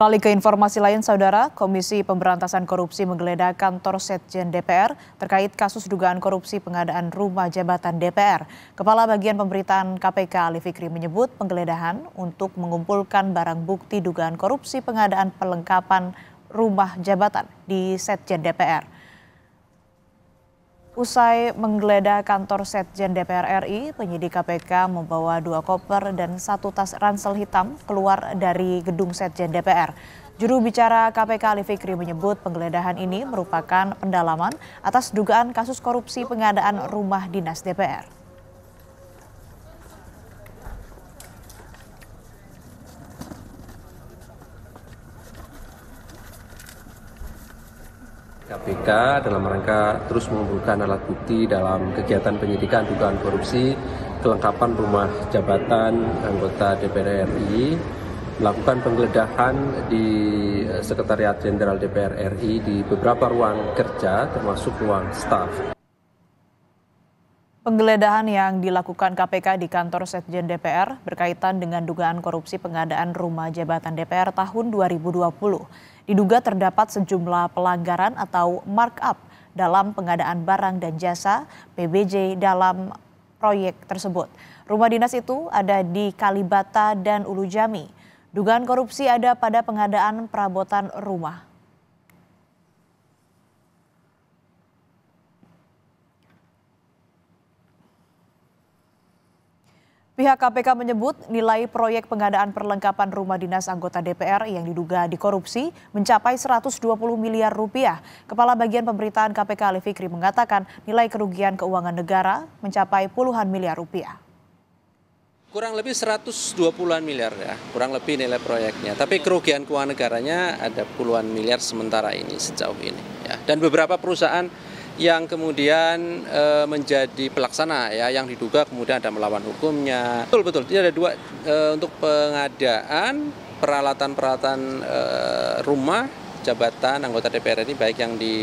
Kali ke informasi lain, Saudara, Komisi Pemberantasan Korupsi menggeledah kantor Setjen DPR terkait kasus dugaan korupsi pengadaan rumah jabatan DPR. Kepala Bagian Pemberitaan KPK Ali Fikri menyebut penggeledahan untuk mengumpulkan barang bukti dugaan korupsi pengadaan perlengkapan rumah jabatan di Setjen DPR. Usai menggeledah kantor Setjen DPR RI, penyidik KPK membawa dua koper dan satu tas ransel hitam keluar dari gedung Setjen DPR. Juru bicara KPK Ali Fikri menyebut penggeledahan ini merupakan pendalaman atas dugaan kasus korupsi pengadaan rumah dinas DPR. KPK dalam rangka terus mengumpulkan alat bukti dalam kegiatan penyidikan dugaan korupsi kelengkapan rumah jabatan anggota DPR RI melakukan penggeledahan di eh, Sekretariat Jenderal DPR RI di beberapa ruang kerja termasuk ruang staf. Penggeledahan yang dilakukan KPK di kantor Sekjen DPR berkaitan dengan dugaan korupsi pengadaan rumah jabatan DPR tahun 2020. Diduga terdapat sejumlah pelanggaran atau markup dalam pengadaan barang dan jasa PBJ dalam proyek tersebut. Rumah dinas itu ada di Kalibata dan Ulu Jami. Dugaan korupsi ada pada pengadaan perabotan rumah. Pihak KPK menyebut nilai proyek pengadaan perlengkapan rumah dinas anggota DPR yang diduga dikorupsi mencapai 120 miliar rupiah. Kepala Bagian Pemberitaan KPK Ali Fikri mengatakan nilai kerugian keuangan negara mencapai puluhan miliar rupiah. Kurang lebih 120-an miliar ya, kurang lebih nilai proyeknya. Tapi kerugian keuangan negaranya ada puluhan miliar sementara ini sejauh ini. Ya. Dan beberapa perusahaan yang kemudian e, menjadi pelaksana ya yang diduga kemudian ada melawan hukumnya. Betul betul. ini ada dua e, untuk pengadaan peralatan-peralatan e, rumah jabatan anggota DPR ini baik yang di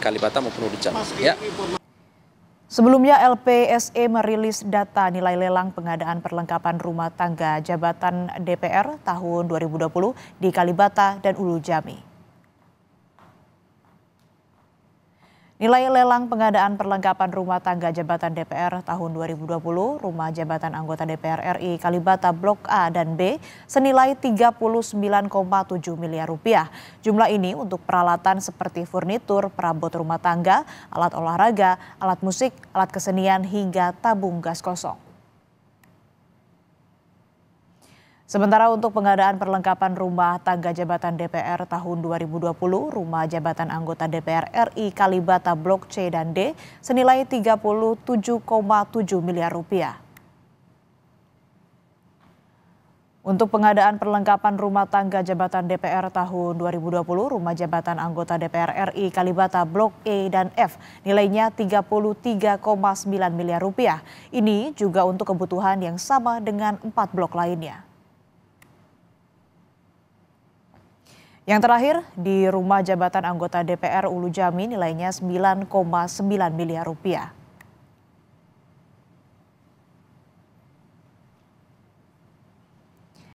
Kalibata maupun Jambi Ya. Sebelumnya LPSE merilis data nilai lelang pengadaan perlengkapan rumah tangga jabatan DPR tahun 2020 di Kalibata dan Ulu Jami. Nilai lelang pengadaan perlengkapan rumah tangga jabatan DPR tahun 2020, rumah jabatan anggota DPR RI Kalibata Blok A dan B senilai 39,7 miliar rupiah. Jumlah ini untuk peralatan seperti furnitur, perabot rumah tangga, alat olahraga, alat musik, alat kesenian hingga tabung gas kosong. Sementara untuk pengadaan perlengkapan rumah tangga jabatan DPR tahun 2020, rumah jabatan anggota DPR RI Kalibata Blok C dan D senilai 37,7 miliar rupiah. Untuk pengadaan perlengkapan rumah tangga jabatan DPR tahun 2020, rumah jabatan anggota DPR RI Kalibata Blok E dan F nilainya 33,9 miliar rupiah. Ini juga untuk kebutuhan yang sama dengan empat blok lainnya. Yang terakhir, di rumah jabatan anggota DPR Ulu Jami nilainya 9,9 miliar rupiah.